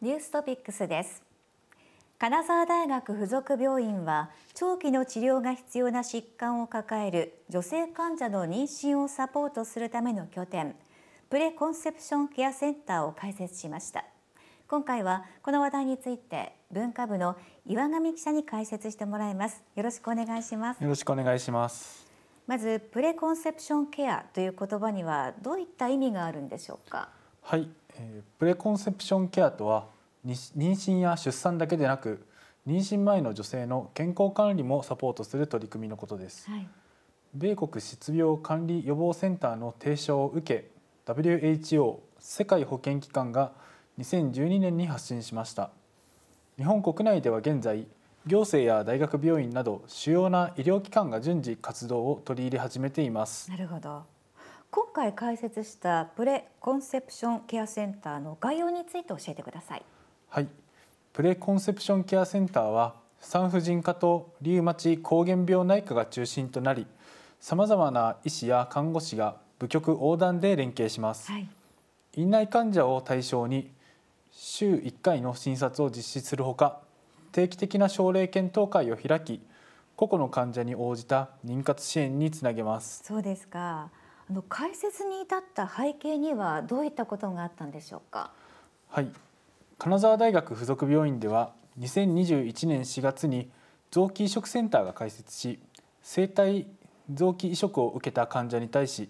ニューストピックスです金沢大学附属病院は長期の治療が必要な疾患を抱える女性患者の妊娠をサポートするための拠点プレコンセプションケアセンターを開設しました今回はこの話題について文化部の岩上記者に解説してもらいますよろしくお願いしますよろしくお願いしますまずプレコンセプションケアという言葉にはどういった意味があるんでしょうかはい、えー、プレコンセプションケアとは妊娠や出産だけでなく妊娠前の女性の健康管理もサポートする取り組みのことです、はい、米国失病管理予防センターの提唱を受け WHO 世界保健機関が2012年に発信しました日本国内では現在行政や大学病院など主要な医療機関が順次活動を取り入れ始めていますなるほど今回開設したプレコンセプションケアセンターの概要について教えてください。はい、プレコンセプションケアセンターは産婦人科とリウマチ膠原病内科が中心となり、さまざまな医師や看護師が部局横断で連携します。はい、院内患者を対象に週1回の診察を実施するほか、定期的な症例検討会を開き、個々の患者に応じた妊活支援につなげます。そうですか。あの解説に至った背景にはどういったことがあったんでしょうか。はい、金沢大学附属病院では2021年4月に臓器移植センターが開設し生体臓器移植を受けた患者に対し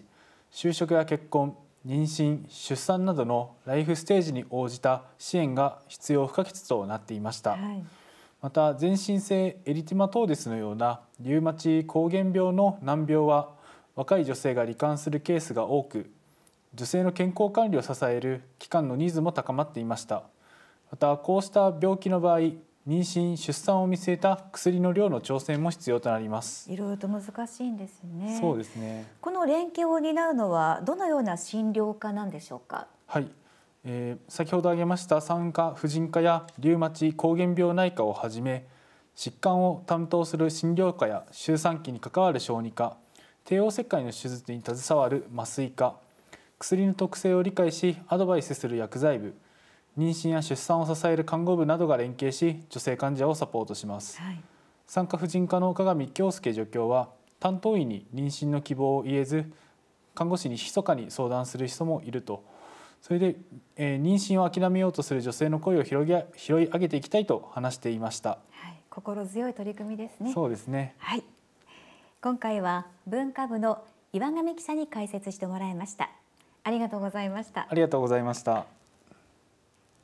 就職や結婚妊娠出産などのライフステージに応じた支援が必要不可欠となっていました、はい、また全身性エリティマトーデスのようなリウマチ膠原病の難病は若い女性が罹患するケースが多く女性の健康管理を支える機関のニーズも高まっていましたまたこうした病気の場合妊娠出産を見据えた薬の量の調整も必要となりますいろいろと難しいんですねそうですねこの連携を担うのはどのような診療科なんでしょうかはい、えー、先ほど挙げました産科婦人科やリウマチ膠原病内科をはじめ疾患を担当する診療科や周産期に関わる小児科帝王切開の手術に携わる麻酔科薬の特性を理解しアドバイスする薬剤部妊娠や出産を支える看護部などが連携し女性患者をサポートします、はい、産科婦人科の鏡京介助教は担当医に妊娠の希望を言えず看護師に密かに相談する人もいるとそれで、えー、妊娠を諦めようとする女性の声を広げ拾い上げていきたいと話していました、はい、心強い取り組みですねそうですねはい今回は文化部の岩上記者に解説してもらいましたありがとうございましたありがとうございました